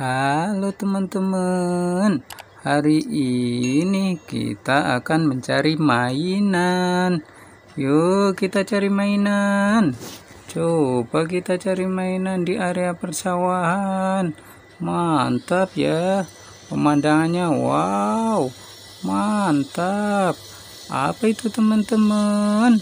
Halo teman-teman Hari ini kita akan mencari mainan Yuk kita cari mainan Coba kita cari mainan di area persawahan Mantap ya Pemandangannya wow Mantap Apa itu teman-teman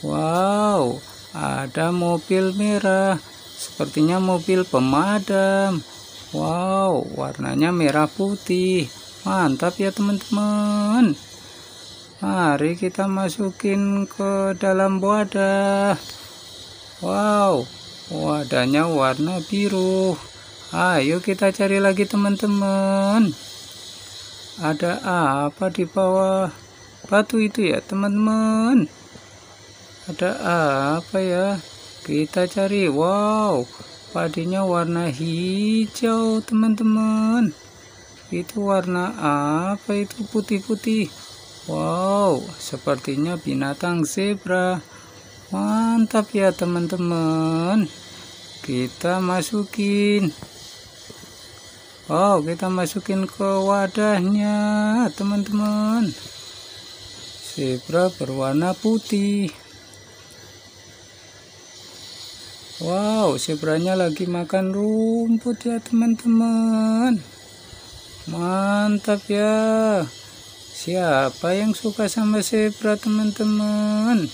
Wow Ada mobil merah Sepertinya mobil pemadam Wow, warnanya merah putih. Mantap ya teman-teman. Mari kita masukin ke dalam wadah. Wow, wadahnya warna biru. Ayo kita cari lagi teman-teman. Ada apa di bawah batu itu ya teman-teman? Ada apa ya? Kita cari. Wow, padinya warna hijau teman-teman itu warna apa itu putih-putih wow sepertinya binatang zebra mantap ya teman-teman kita masukin wow kita masukin ke wadahnya teman-teman zebra berwarna putih Wow, zebranya lagi makan rumput ya teman-teman. Mantap ya. Siapa yang suka sama zebra teman-teman?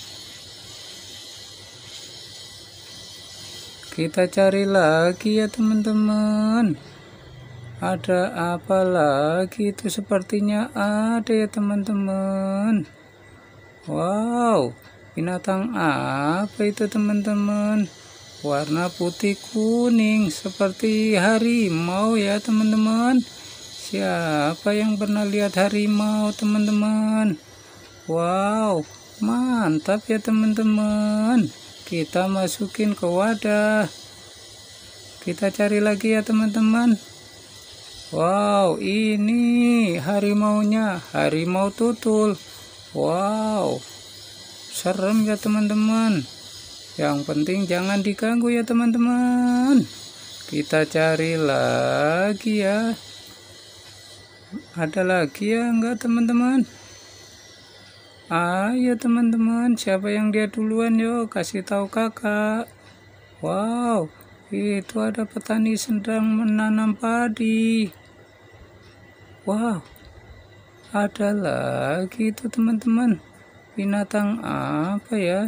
Kita cari lagi ya teman-teman. Ada apa lagi itu sepertinya ada ya teman-teman. Wow, binatang apa itu teman-teman? warna putih kuning seperti harimau ya teman-teman siapa yang pernah lihat harimau teman-teman wow mantap ya teman-teman kita masukin ke wadah kita cari lagi ya teman-teman wow ini harimaunya harimau tutul wow serem ya teman-teman yang penting jangan diganggu ya teman-teman kita cari lagi ya ada lagi ya enggak teman-teman ayo teman-teman siapa yang dia duluan yo kasih tahu kakak wow itu ada petani sedang menanam padi wow ada lagi itu teman-teman binatang apa ya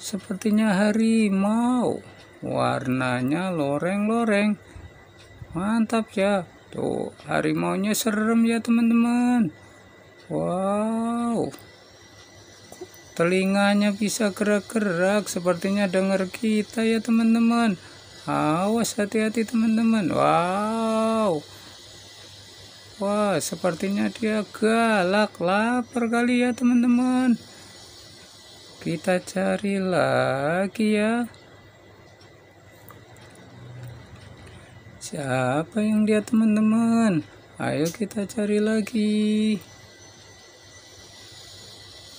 Sepertinya harimau. Warnanya loreng-loreng. Mantap ya. Tuh, harimau-nya serem ya teman-teman. Wow. Telinganya bisa gerak-gerak. Sepertinya dengar kita ya teman-teman. Awas hati-hati teman-teman. Wow. Wah, sepertinya dia galak, lapar kali ya teman-teman kita cari lagi ya siapa yang dia teman-teman ayo kita cari lagi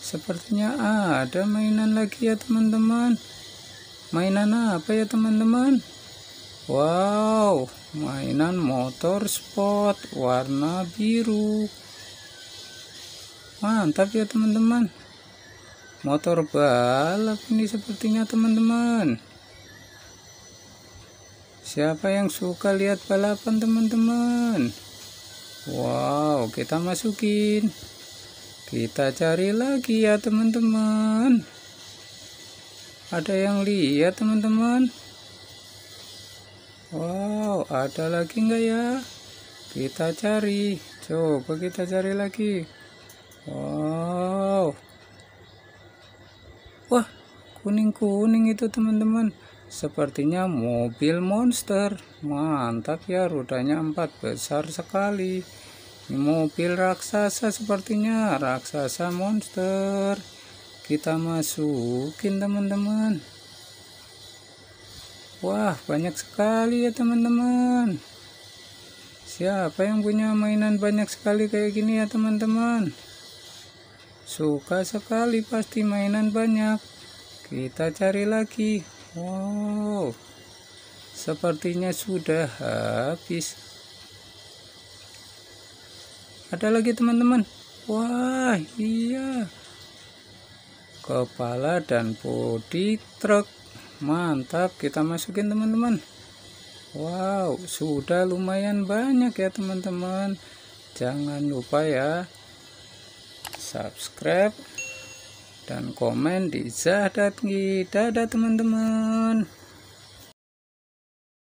sepertinya ada mainan lagi ya teman-teman mainan apa ya teman-teman wow mainan motor sport warna biru mantap ya teman-teman motor balap ini sepertinya teman-teman siapa yang suka lihat balapan teman-teman wow kita masukin kita cari lagi ya teman-teman ada yang lihat teman-teman wow ada lagi enggak ya kita cari coba kita cari lagi wow kuning-kuning itu teman-teman sepertinya mobil monster mantap ya rodanya empat besar sekali Ini mobil raksasa sepertinya raksasa monster kita masukin teman-teman wah banyak sekali ya teman-teman siapa yang punya mainan banyak sekali kayak gini ya teman-teman suka sekali pasti mainan banyak kita cari lagi wow sepertinya sudah habis ada lagi teman-teman wah iya kepala dan bodi truk mantap kita masukin teman-teman wow sudah lumayan banyak ya teman-teman jangan lupa ya subscribe dan komen di Zahdatki. Dadah teman-teman.